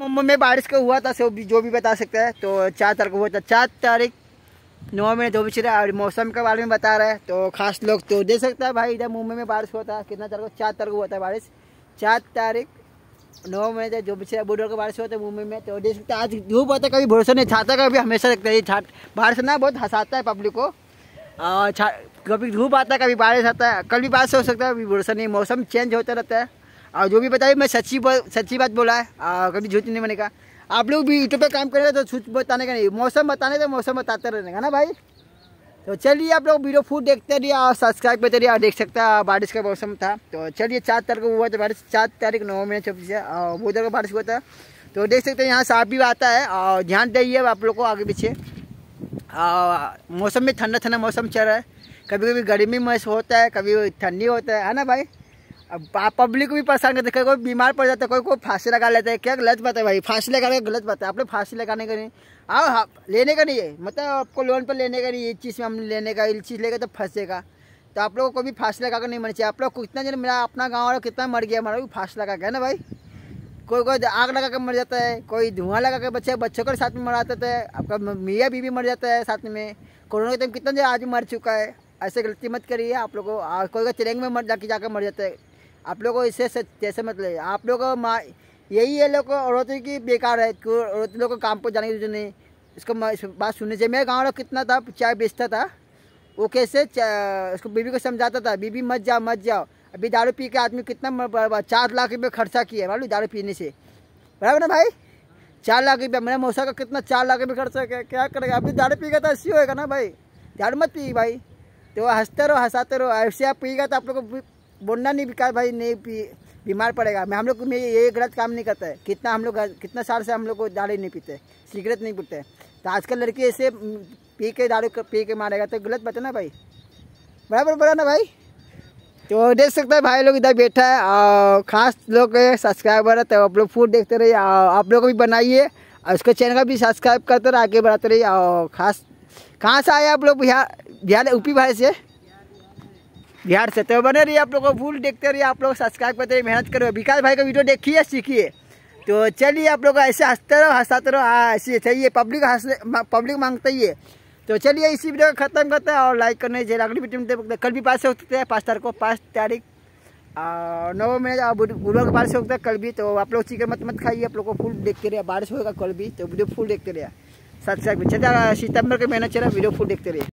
मुंबई में बारिश का हुआ था सब जो भी बता सकता है तो चार तारीख हुआ था चार तारीख नौ में दो बजे और मौसम के बारे में बता रहे हैं तो खास लोग तो दे सकता है भाई इधर मुंबई में बारिश हुआ था कितना तारीख को चार तारीख हुआ था बारिश चार तारीख नौ में तो जो पिछले बुधवार को बारिश हुआ था मुंबई में तो देख सकते आज धूप होता है कभी भरोसा नहीं छाता कभी हमेशा रखता है छाट बारिश ना बहुत हंसाता है पब्लिक को और कभी धूप आता है कभी बारिश आता है कल भी बारिश हो सकता है अभी भरोसा नहीं मौसम चेंज होता रहता है और जो भी बताइए मैं सच्ची सच्ची बात बोला है कभी झूठ नहीं बनेगा आप लोग भी यूट्यूब पर काम करेंगे तो झूठ बताने का नहीं मौसम बताने तो मौसम बताते का ना भाई तो चलिए आप लोग वीडियो फूड देखते रहिए और सब्सक्राइब करते रहिए और देख सकते हैं बारिश का मौसम था तो चलिए चार तारीख को हुआ था बारिश चार तारीख नौ महीने छब्बीस और बहुत बारिश हुआ था तो देख सकते हैं यहाँ साफ भी आता है और ध्यान दिए आप लोग को आगे पीछे मौसम में ठंडा ठंडा मौसम चल रहा है कभी कभी गर्मी महसूस होता है कभी ठंडी होता है है ना भाई अब पब्लिक को भी परेशान करते कोई बीमार पड़ जाता है कोई कोई फांसी लगा लेता है क्या गलत बात है भाई फांसी लगाने का गलत बात है आपने फांसी लगाने का नहीं आओ हाँ, लेने का नहीं है मतलब आपको लोन पर लेने का नहीं ये चीज़ में हम लेने का ये चीज़ लेगा तो फंसेगा तो आप लोगों को भी फांसी लगा कर नहीं मरना चाहिए आप लोग कितना जन मेरा अपना गाँव वाला कितना मर गया हमारा भी फांसी लगा के ना भाई कोई कोई तो आग लगा कर मर जाता है कोई धुआं लगा कर बच्चे बच्चों के साथ में मर जाता है आपका मियाँ बीवी मर जाता है साथ में कोरोना के टाइम कितना जन आज मर चुका है ऐसे गलती मत करिए आप लोगों को कोई का तिरंग में मर जाके जाकर मर जाता है आप लोग को इससे जैसे मतलब आप लोग यही है लोग औरतों की बेकार है औरत लोग को काम पर जाने की जरूरत नहीं इसको इस बात सुननी चाहिए मेरा गाँव लोग कितना था चाय बेचता था वो कैसे उसको बीबी को समझाता था बीबी मत जाओ मत जाओ अभी दारू पी के आदमी कितना चार लाख रुपये खर्चा किया है मालूम दारू पीने से बराबर ना भाई चार लाख रुपया मैंने मौसा का कितना चार लाख रुपये खर्चा किया क्या करेगा अभी दारू पीएगा तो ऐसी होएगा ना भाई दारू मत पी भाई तो हंसते रहो हंसाते रहो ऐसे आप पीएगा तो आप लोग को बोलना नहीं बिका भाई नहीं बीमार पड़ेगा मैं हम लोग में ये गलत काम नहीं करता है कितना हम लोग कितना साल से हम लोग को दाढ़ी नहीं पीते सिगरेट नहीं पीते तो आजकल लड़की ऐसे पी के दारू पी के मारेगा तो गलत बता ना भाई बराबर बड़ा ना भाई तो देख सकते हैं भाई लोग इधर बैठा है और खास लोग सब्सक्राइबर है तो आप लोग फूड देखते रहिए आप लोग भी बनाइए और उसके चैनल का भी सब्सक्राइब करते रहे आगे बढ़ाते रहिए और खास कहाँ से आए आप लोग बिहार बिहार यूपी भाई से बिहार से तो बने रहिए आप लोग को फूल देखते रहिए आप लोग सब्सक्राइब करते रहिए मेहनत करो विकास भाई का वीडियो देखिए सीखिए तो चलिए आप लोग ऐसे हंसते रहो हंसाते रहो ऐसे चाहिए पब्लिक पब्लिक मांगते ही है तो चलिए इसी वीडियो को खत्म करते हैं और लाइक करने चाहिए अगली वीडियो में कल भी पास से होते हैं पाँच तारीख को पाँच तारीख नौ में गुरुआ के बारिश होता है कल भी तो आप लोग चिकन मत मत खाइए आप लोग को फुल देखते रहिए बारिश होगा कल भी तो वीडियो फुल देखते रहिए सब्सक्राइब चलिए सितंबर के चल रहा वीडियो फुल देखते रहिए